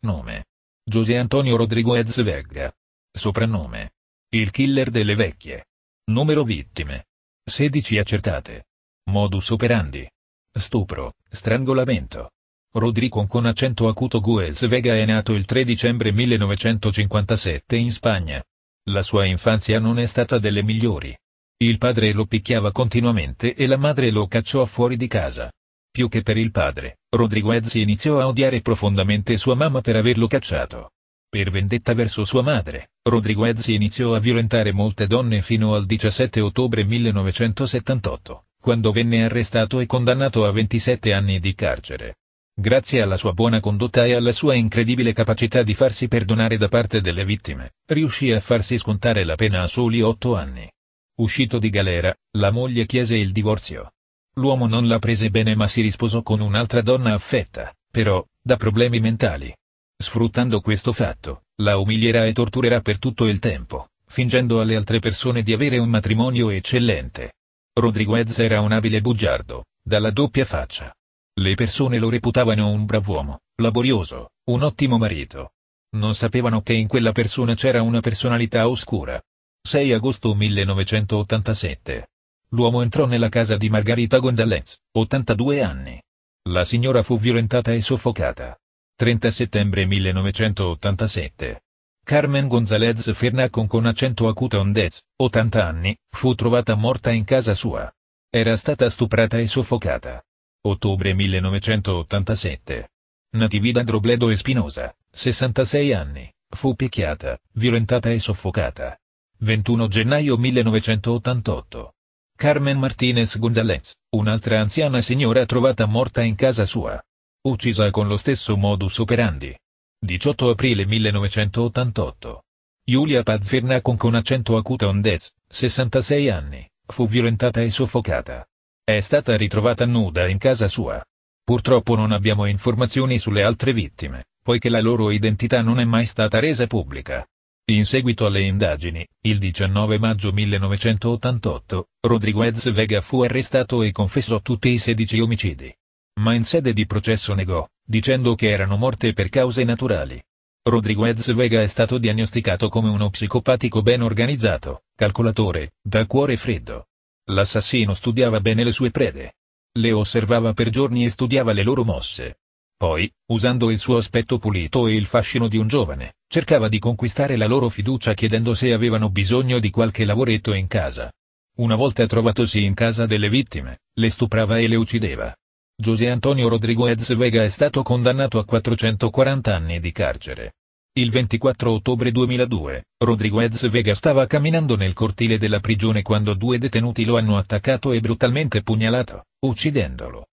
Nome. José Antonio Rodriguez Vega. Soprannome. Il killer delle vecchie. Numero vittime. 16 accertate. Modus operandi. Stupro, strangolamento. Rodrigo con accento acuto Guez Vega è nato il 3 dicembre 1957 in Spagna. La sua infanzia non è stata delle migliori. Il padre lo picchiava continuamente e la madre lo cacciò fuori di casa. Più che per il padre, Rodriguez iniziò a odiare profondamente sua mamma per averlo cacciato. Per vendetta verso sua madre, Rodriguez iniziò a violentare molte donne fino al 17 ottobre 1978, quando venne arrestato e condannato a 27 anni di carcere. Grazie alla sua buona condotta e alla sua incredibile capacità di farsi perdonare da parte delle vittime, riuscì a farsi scontare la pena a soli 8 anni. Uscito di galera, la moglie chiese il divorzio l'uomo non la prese bene ma si risposò con un'altra donna affetta, però, da problemi mentali. Sfruttando questo fatto, la umilierà e torturerà per tutto il tempo, fingendo alle altre persone di avere un matrimonio eccellente. Rodriguez era un abile bugiardo, dalla doppia faccia. Le persone lo reputavano un brav'uomo, laborioso, un ottimo marito. Non sapevano che in quella persona c'era una personalità oscura. 6 agosto 1987 L'uomo entrò nella casa di Margarita Gonzalez, 82 anni. La signora fu violentata e soffocata. 30 settembre 1987. Carmen Gonzalez Fernacon con accento acuto ondez, 80 anni, fu trovata morta in casa sua. Era stata stuprata e soffocata. Ottobre 1987. Nativida Drobledo Espinosa, 66 anni, fu picchiata, violentata e soffocata. 21 gennaio 1988. Carmen Martinez Gonzalez, un'altra anziana signora trovata morta in casa sua. Uccisa con lo stesso modus operandi. 18 aprile 1988. Giulia Pazvernac con accento acuto ondez, 66 anni, fu violentata e soffocata. È stata ritrovata nuda in casa sua. Purtroppo non abbiamo informazioni sulle altre vittime, poiché la loro identità non è mai stata resa pubblica. In seguito alle indagini, il 19 maggio 1988, Rodriguez Vega fu arrestato e confessò tutti i 16 omicidi. Ma in sede di processo negò, dicendo che erano morte per cause naturali. Rodriguez Vega è stato diagnosticato come uno psicopatico ben organizzato, calcolatore, da cuore freddo. L'assassino studiava bene le sue prede. Le osservava per giorni e studiava le loro mosse. Poi, usando il suo aspetto pulito e il fascino di un giovane, cercava di conquistare la loro fiducia chiedendo se avevano bisogno di qualche lavoretto in casa. Una volta trovatosi in casa delle vittime, le stuprava e le uccideva. José Antonio Rodriguez Vega è stato condannato a 440 anni di carcere. Il 24 ottobre 2002, Rodriguez Vega stava camminando nel cortile della prigione quando due detenuti lo hanno attaccato e brutalmente pugnalato, uccidendolo.